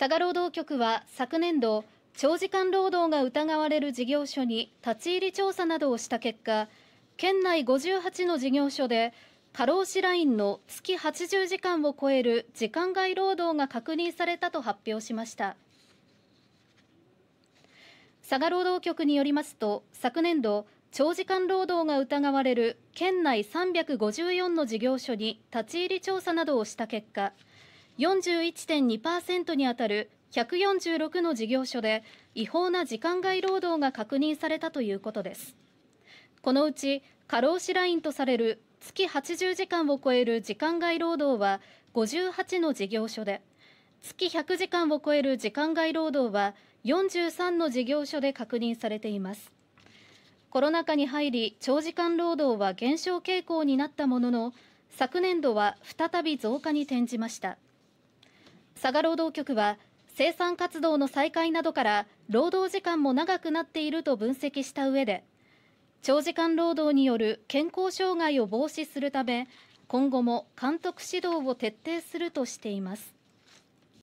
佐賀労働局は昨年度、長時間労働が疑われる事業所に立ち入り調査などをした結果、県内58の事業所で過労死ラインの月80時間を超える時間外労働が確認されたと発表しました佐賀労働局によりますと昨年度長時間労働が疑われる県内354の事業所に立ち入り調査などをした結果41.2%にあたる146の事業所で違法な時間外労働が確認されたということです。このうち過労死ラインとされる月80時間を超える時間外労働は58の事業所で、月100時間を超える時間外労働は43の事業所で確認されています。コロナ禍に入り、長時間労働は減少傾向になったものの、昨年度は再び増加に転じました。佐賀労働局は生産活動の再開などから労働時間も長くなっていると分析した上で長時間労働による健康障害を防止するため今後も監督指導を徹底するとしています。